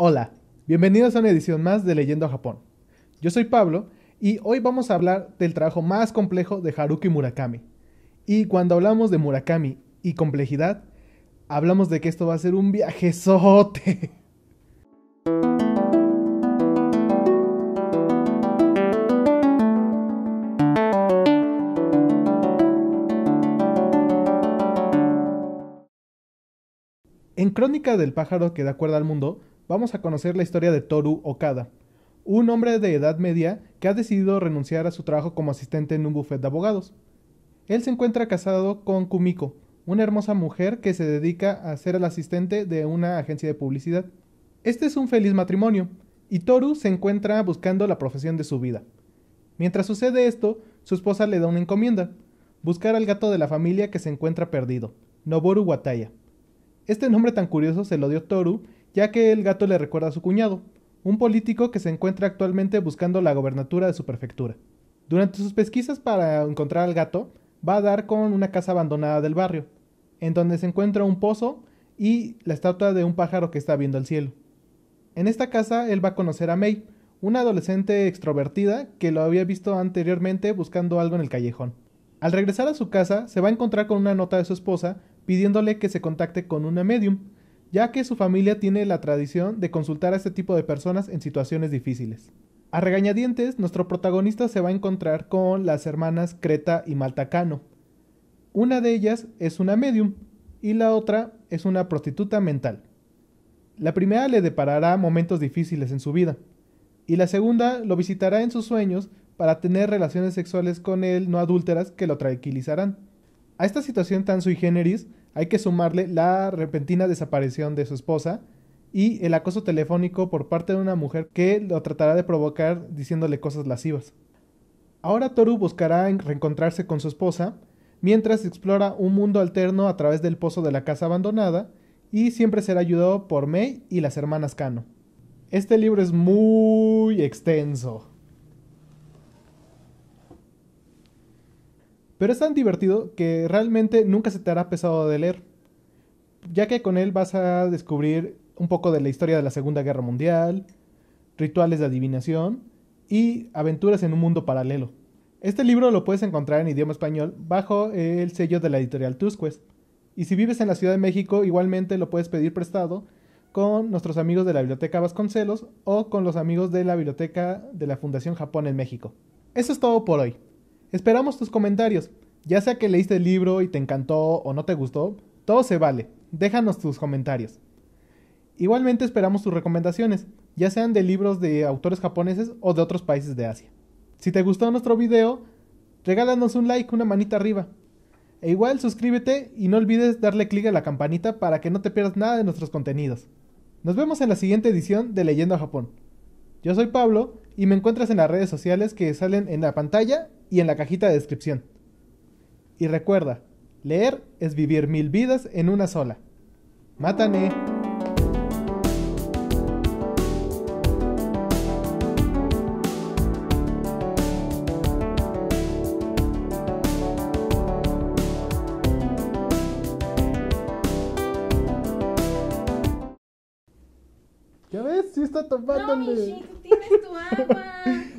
Hola, bienvenidos a una edición más de Leyendo a Japón. Yo soy Pablo y hoy vamos a hablar del trabajo más complejo de Haruki Murakami. Y cuando hablamos de Murakami y complejidad, hablamos de que esto va a ser un sote. En Crónica del pájaro que da cuerda al mundo, vamos a conocer la historia de Toru Okada, un hombre de edad media que ha decidido renunciar a su trabajo como asistente en un bufete de abogados. Él se encuentra casado con Kumiko, una hermosa mujer que se dedica a ser el asistente de una agencia de publicidad. Este es un feliz matrimonio, y Toru se encuentra buscando la profesión de su vida. Mientras sucede esto, su esposa le da una encomienda, buscar al gato de la familia que se encuentra perdido, Noboru Wataya. Este nombre tan curioso se lo dio Toru ya que el gato le recuerda a su cuñado, un político que se encuentra actualmente buscando la gobernatura de su prefectura. Durante sus pesquisas para encontrar al gato, va a dar con una casa abandonada del barrio, en donde se encuentra un pozo y la estatua de un pájaro que está viendo el cielo. En esta casa él va a conocer a May, una adolescente extrovertida que lo había visto anteriormente buscando algo en el callejón. Al regresar a su casa, se va a encontrar con una nota de su esposa pidiéndole que se contacte con una medium, ya que su familia tiene la tradición de consultar a este tipo de personas en situaciones difíciles. A regañadientes, nuestro protagonista se va a encontrar con las hermanas Creta y Maltacano. Una de ellas es una medium y la otra es una prostituta mental. La primera le deparará momentos difíciles en su vida y la segunda lo visitará en sus sueños para tener relaciones sexuales con él no adúlteras que lo tranquilizarán. A esta situación tan sui generis hay que sumarle la repentina desaparición de su esposa y el acoso telefónico por parte de una mujer que lo tratará de provocar diciéndole cosas lascivas. Ahora Toru buscará reencontrarse con su esposa mientras explora un mundo alterno a través del pozo de la casa abandonada y siempre será ayudado por Mei y las hermanas Kano. Este libro es muy extenso. Pero es tan divertido que realmente nunca se te hará pesado de leer, ya que con él vas a descubrir un poco de la historia de la Segunda Guerra Mundial, rituales de adivinación y aventuras en un mundo paralelo. Este libro lo puedes encontrar en idioma español bajo el sello de la editorial Tusquets. Y si vives en la Ciudad de México, igualmente lo puedes pedir prestado con nuestros amigos de la Biblioteca Vasconcelos o con los amigos de la Biblioteca de la Fundación Japón en México. Eso es todo por hoy. Esperamos tus comentarios. Ya sea que leíste el libro y te encantó o no te gustó, todo se vale. Déjanos tus comentarios. Igualmente esperamos tus recomendaciones, ya sean de libros de autores japoneses o de otros países de Asia. Si te gustó nuestro video, regálanos un like, una manita arriba. E igual suscríbete y no olvides darle clic a la campanita para que no te pierdas nada de nuestros contenidos. Nos vemos en la siguiente edición de Leyendo a Japón. Yo soy Pablo y me encuentras en las redes sociales que salen en la pantalla y en la cajita de descripción. Y recuerda, leer es vivir mil vidas en una sola. ¡Mátane! ¿Ya ves? Sí está tomando. No, mi tienes tu agua.